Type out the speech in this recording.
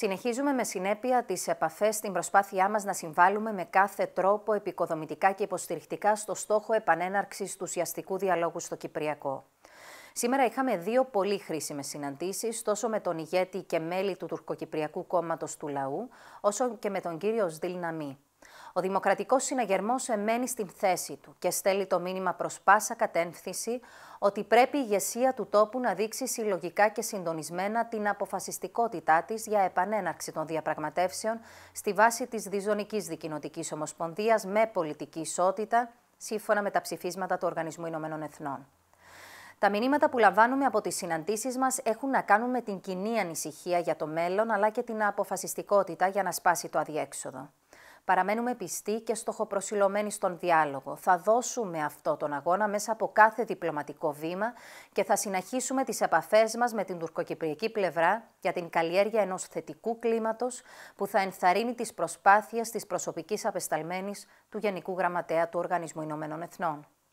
Συνεχίζουμε με συνέπεια τις επαφές στην προσπάθειά μας να συμβάλλουμε με κάθε τρόπο επικοδομητικά και υποστηρικτικά στο στόχο επανέναρξης του ουσιαστικού διαλόγου στο Κυπριακό. Σήμερα είχαμε δύο πολύ χρήσιμες συναντήσεις, τόσο με τον ηγέτη και μέλη του τουρκοκυπριακού Κόμματος του λαού, όσο και με τον κύριο Σδίλ Ναμή. Ο Δημοκρατικός Συναγερμός εμένει στην θέση του και στέλνει το μήνυμα προς πάσα κατεύθυνση ότι πρέπει η ηγεσία του τόπου να δείξει συλλογικά και συντονισμένα την αποφασιστικότητά της για επανέναρξη των διαπραγματεύσεων στη βάση της Διζωνικής Δικοινοτικής Ομοσπονδίας με πολιτική ισότητα, σύμφωνα με τα ψηφίσματα του Οργανισμού Ηνωμένων Εθνών. Τα μηνύματα που λαμβάνουμε από τις συναντήσεις μας έχουν να κάνουν με την κοινή ανησυχία για το μέλλον αλλά και την αποφασιστικότητα για να σπάσει το αδιέξοδο. Παραμένουμε πιστοί και στοχοπροσιλωμένοι στον διάλογο. Θα δώσουμε αυτό τον αγώνα μέσα από κάθε διπλωματικό βήμα και θα συνεχίσουμε τις επαφές μας με την τουρκοκυπριακή πλευρά για την καλλιέργεια ενός θετικού κλίματος που θα ενθαρρύνει τις προσπάθειες της προσωπικής απεσταλμένης του Γενικού Γραμματέα του Οργανισμού Ηνωμένων Εθνών.